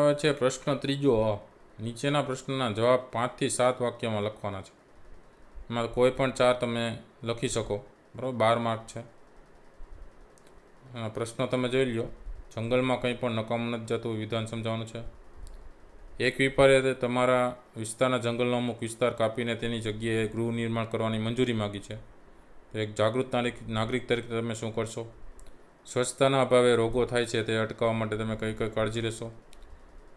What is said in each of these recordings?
આવે છે પ્રશ્ન ત્રીજો નીચેના પ્રશ્નના જવાબ પાંચથી સાત વાક્યમાં લખવાના છે એમાં કોઈ પણ ચાર તમે લખી શકો બરાબર બાર માર્ક છે પ્રશ્ન તમે જોઈ લ્યો જંગલમાં કંઈ પણ નકામ નથી જતું વિધાન સમજાવવાનું છે એક વિપારે તમારા વિસ્તારના જંગલનો અમુક વિસ્તાર કાપીને તેની જગ્યાએ ગૃહ નિર્માણ કરવાની મંજૂરી માગી છે એક જાગૃત નાગરિક તરીકે તમે શું કરશો સ્વચ્છતાના અભાવે રોગો થાય છે તે અટકાવવા માટે તમે કઈ કઈ કાળજી લેશો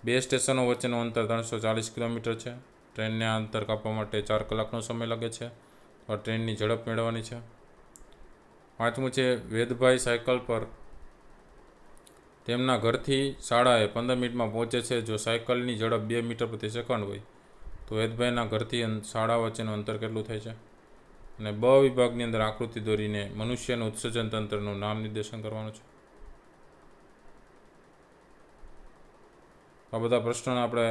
બે સ્ટેશનો વચ્ચેનું અંતર ત્રણસો ચાલીસ કિલોમીટર છે ટ્રેનને અંતર કાપવા માટે ચાર કલાકનો સમય લાગે છે તો ટ્રેનની ઝડપ મેળવવાની છે પાંચમું છે વેદભાઈ સાયકલ પર તેમના ઘરથી શાળાએ પંદર મિનિટમાં પહોંચે છે જો સાયકલની ઝડપ બે મીટર પ્રતિ સેકન્ડ હોય તો વેદભાઈના ઘરથી શાળા વચ્ચેનું અંતર કેટલું થાય છે અને બ વિભાગની અંદર આકૃતિ દોરીને મનુષ્યનું ઉત્સર્જન તંત્રનું નામ નિર્દેશન કરવાનું છે આ બધા પ્રશ્નોને આપણે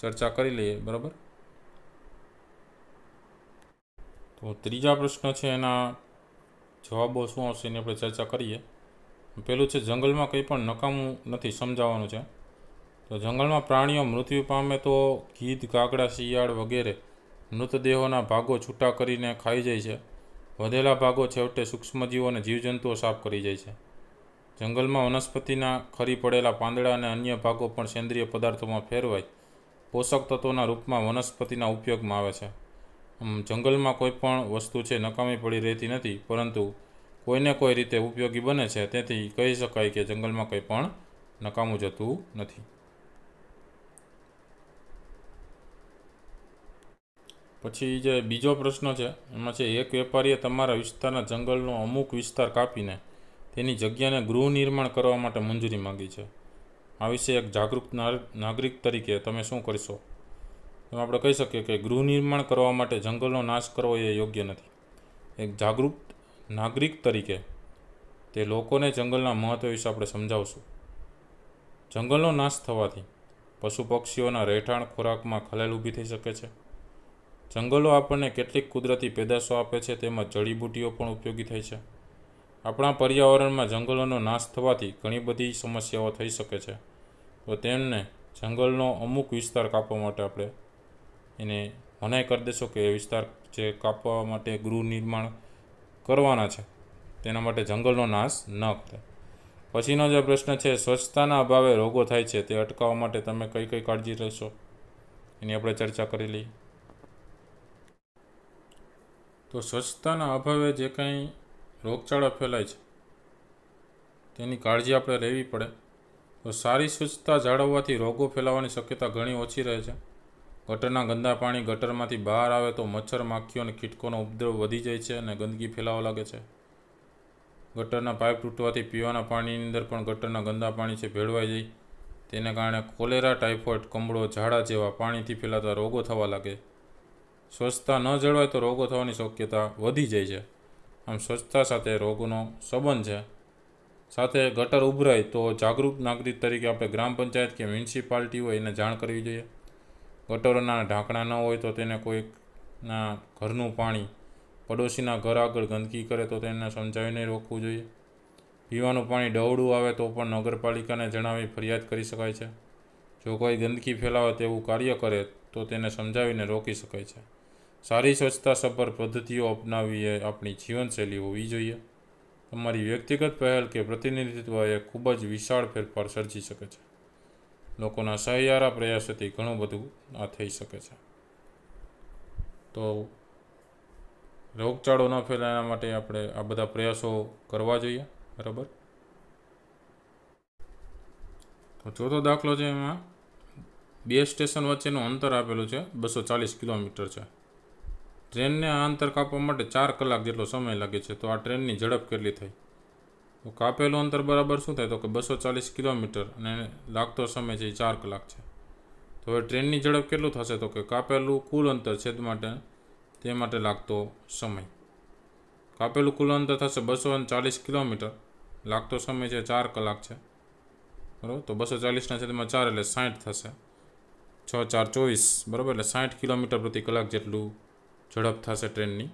ચર્ચા કરી લઈએ બરાબર તો ત્રીજા પ્રશ્ન છે એના જવાબો શું આવશે એની આપણે ચર્ચા કરીએ પહેલું છે જંગલમાં કંઈ પણ નકામું નથી સમજાવવાનું છે તો જંગલમાં પ્રાણીઓ મૃત્યુ પામે તો ગીધ કાગડા શિયાળ વગેરે મૃતદેહોના ભાગો છૂટા કરીને ખાઈ જાય છે વધેલા ભાગો છેવટે સૂક્ષ્મજીવો અને જીવજંતુઓ સાફ કરી જાય છે જંગલમાં વનસ્પતિના ખરી પડેલા પાંદડા અને અન્ય ભાગો પણ સેન્દ્રિય પદાર્થોમાં ફેરવાય પોષક તત્વોના રૂપમાં વનસ્પતિના ઉપયોગમાં આવે છે જંગલમાં કોઈ પણ વસ્તુ છે નકામી પડી રહેતી નથી પરંતુ કોઈને કોઈ રીતે ઉપયોગી બને છે તેથી કહી શકાય કે જંગલમાં કંઈ પણ નકામું જતું નથી પછી જે બીજો પ્રશ્ન છે એમાં છે એક વેપારીએ તમારા વિસ્તારના જંગલનો અમુક વિસ્તાર કાપીને તેની જગ્યાને ગૃહ નિર્માણ કરવા માટે મંજૂરી માંગી છે આ વિશે એક જાગૃત નાગરિક તરીકે તમે શું કરશો એમાં આપણે કહી શકીએ કે ગૃહ નિર્માણ કરવા માટે જંગલનો નાશ કરવો એ યોગ્ય નથી એક જાગૃત નાગરિક તરીકે તે લોકોને જંગલના મહત્ત્વ વિશે આપણે સમજાવશું જંગલનો નાશ થવાથી પશુ પક્ષીઓના રહેઠાણ ખોરાકમાં ખલેલ ઊભી થઈ શકે છે જંગલો આપણને કેટલીક કુદરતી પેદાશો આપે છે તેમજ જડીબુટીઓ પણ ઉપયોગી થઈ છે આપણા પર્યાવરણમાં જંગલોનો નાશ થવાથી ઘણી બધી સમસ્યાઓ થઈ શકે છે તો તેમને જંગલનો અમુક વિસ્તાર કાપવા માટે આપણે એને મનાઈ કરી દેશો કે એ વિસ્તાર જે કાપવા માટે ગૃહ નિર્માણ કરવાના છે તેના માટે જંગલનો નાશ ન કરે પછીનો જે પ્રશ્ન છે સ્વચ્છતાના અભાવે રોગો થાય છે તે અટકાવવા માટે તમે કઈ કઈ કાળજી લેશો એની આપણે ચર્ચા કરી લઈએ તો સ્વચ્છતાના અભાવે જે કાંઈ રોગચાળા ફેલાય છે તેની કાળજી આપણે લેવી પડે તો સારી સ્વચ્છતા જાળવવાથી રોગો ફેલાવાની શક્યતા ઘણી ઓછી રહે છે ગટરના ગંદા પાણી ગટરમાંથી બહાર આવે તો મચ્છર માખીઓ અને કીટકોનો ઉપદ્રવ વધી જાય છે અને ગંદકી ફેલાવા લાગે છે ગટરના પાઇપ તૂટવાથી પીવાના પાણીની અંદર પણ ગટરના ગંદા પાણી છે ભેળવાઈ જાય તેને કારણે કોલેરા ટાઇફોઇડ કમળો ઝાડા જેવા પાણીથી ફેલાતા રોગો થવા લાગે સ્વચ્છતા ન જળવાય તો રોગો થવાની શક્યતા વધી જાય છે આમ સ્વચ્છતા સાથે રોગોનો સંબંધ છે સાથે ગટર ઉભરાય તો જાગૃત નાગરિક તરીકે આપણે ગ્રામ પંચાયત કે મ્યુનિસિપાલિટી હોય એને જાણ કરવી જોઈએ ગટરોના ઢાંકણા ન હોય તો તેને કોઈકના ઘરનું પાણી પડોશીના ઘર આગળ ગંદકી કરે તો તેને સમજાવીને રોકવું જોઈએ પીવાનું પાણી ડહોળું આવે તો પણ નગરપાલિકાને જણાવી ફરિયાદ કરી શકાય છે જો કોઈ ગંદકી ફેલાવે તેવું કાર્ય કરે તો તેને સમજાવીને રોકી શકાય છે સારી સ્વચ્છતા સભર પદ્ધતિઓ અપનાવવી એ આપણી જીવનશૈલી હોવી જોઈએ તમારી વ્યક્તિગત પહેલ કે પ્રતિનિધિત્વ એ ખૂબ જ વિશાળ ફેરફાર સર્જી શકે છે લોકોના સહિયારા પ્રયાસોથી ઘણું બધું આ થઈ શકે છે તો રોગચાળો ન ફેલાય માટે આપણે આ બધા પ્રયાસો કરવા જોઈએ બરાબર તો ચોથો દાખલો છે એમાં બે સ્ટેશન વચ્ચેનું અંતર આપેલું છે બસો ચાલીસ કિલોમીટર છે ટ્રેનને આ અંતર કાપવા માટે ચાર કલાક જેટલો સમય લાગે છે તો આ ટ્રેનની ઝડપ કેટલી થઈ તો કાપેલું અંતર બરાબર શું થાય તો કે બસો ચાલીસ કિલોમીટર અને લાગતો સમય છે એ ચાર કલાક છે તો હવે ટ્રેનની ઝડપ કેટલું થશે તો કે કાપેલું કુલ અંતર છેદ માટે તે માટે લાગતો સમય કાપેલું કુલ અંતર થશે બસો ચાલીસ કિલોમીટર લાગતો સમય છે ચાર કલાક છે બરાબર તો બસો ચાલીસના છેદમાં ચાર એટલે સાઠ થશે છ ચાર ચોવીસ બરાબર એટલે સાઠ કિલોમીટર પ્રતિ કલાક જેટલું ઝડપ થશે ટ્રેનની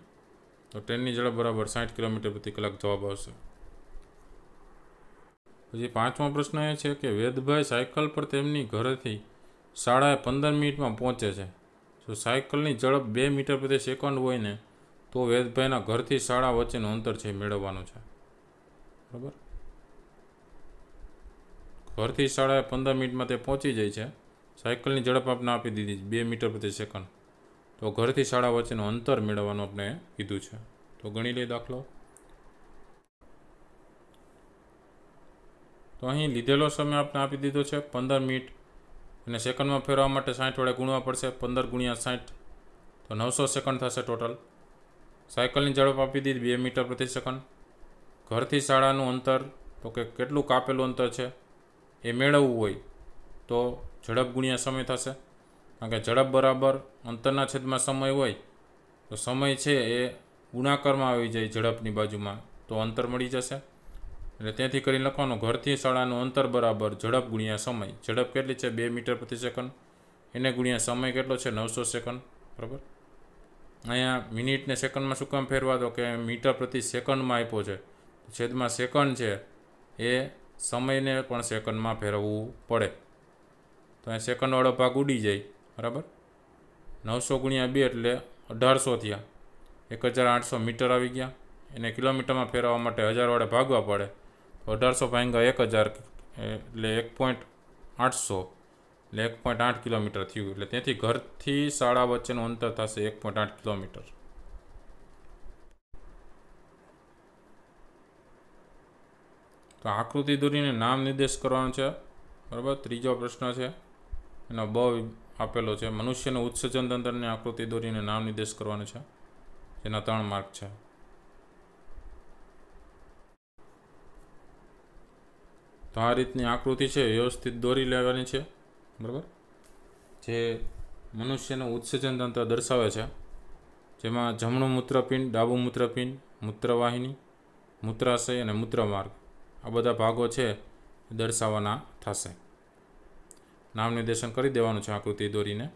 તો ટ્રેનની ઝડપ બરાબર સાઠ કિલોમીટર પ્રતિ કલાક જવાબ આવશે પછી પાંચમો પ્રશ્ન એ છે કે વેદભાઈ સાયકલ પર તેમની ઘરેથી શાળાએ પંદર મિનિટમાં પહોંચે છે જો સાયકલની ઝડપ બે મીટર પ્રતિ સેકન્ડ હોય ને તો વેદભાઈના ઘરથી શાળા વચ્ચેનું અંતર છે મેળવવાનું છે બરાબર ઘરથી શાળાએ પંદર મિનિટમાં તે પહોંચી જાય છે સાયકલની ઝડપ આપને આપી દીધી બે મીટર પ્રતિ સેકન્ડ તો ઘરથી શાળા વચ્ચેનું અંતર મેળવવાનું આપણે કીધું છે તો ગણી લઈએ દાખલો તો અહીં લીધેલો સમય આપણે આપી દીધો છે પંદર મિનિટ અને સેકન્ડમાં ફેરવા માટે સાઠ વડે ગુણવા પડશે પંદર ગુણ્યા સાઠ તો નવસો સેકન્ડ થશે ટોટલ સાયકલની ઝડપ આપી દીધી બે મીટર પ્રતિ સેકન્ડ ઘરથી શાળાનું અંતર તો કે કેટલું કાપેલું અંતર છે એ મેળવવું હોય તો ઝડપ ગુણ્યા સમય થશે કારણ કે ઝડપ બરાબર અંતરના છેદમાં સમય હોય તો સમય છે એ ગુણાકારમાં આવી જાય ઝડપની બાજુમાં તો અંતર મળી જશે એટલે ત્યાંથી કરીને લખવાનું ઘરથી શાળાનું અંતર બરાબર ઝડપ ગુણ્યા સમય ઝડપ કેટલી છે બે મીટર પ્રતિ સેકન્ડ એને ગુણ્યા સમય કેટલો છે નવસો સેકન્ડ બરાબર અહીંયા મિનિટને સેકન્ડમાં શું કામ ફેરવા દો કે મીટર પ્રતિ સેકન્ડમાં આપ્યો છે છેદમાં સેકન્ડ છે એ સમયને પણ સેકન્ડમાં ફેરવવું પડે તો અહીંયા સેકન્ડવાળો ભાગ ઉડી જાય બરાબર નવસો ગુણ્યા બે એટલે અઢારસો થયા એક હજાર આઠસો મીટર આવી ગયા એને કિલોમીટરમાં ફેરવવા માટે હજાર ભાગવા પડે તો અઢારસો ભાંગા એક હજાર એટલે એક પોઈન્ટ આઠસો એટલે એક પોઈન્ટ આઠ કિલોમીટર થયું એટલે ત્યાંથી ઘરથી શાળા વચ્ચેનું અંતર થશે એક પોઈન્ટ આઠ કિલોમીટર તો આકૃતિ દોરીને નામ નિર્દેશ કરવાનો છે બરાબર ત્રીજો પ્રશ્ન છે એનો બ આપેલો છે મનુષ્યને ઉત્સર્જન તંત્રની આકૃતિ દોરીને નામ નિર્દેશ કરવાનો છે જેના ત્રણ માર્ક છે તો આ રીતની આકૃતિ છે વ્યવસ્થિત દોરી લેવાની છે બરાબર જે મનુષ્યનું ઉત્સર્જન તંત્ર દર્શાવે છે જેમાં જમણું મૂત્રપિંડ ડાબું મૂત્રપિંડ મૂત્રવાહિની મૂત્રાશય અને મૂત્રમાર્ગ આ બધા ભાગો છે દર્શાવવાના થશે નામ નિર્દેશન કરી દેવાનું છે આકૃતિ દોરીને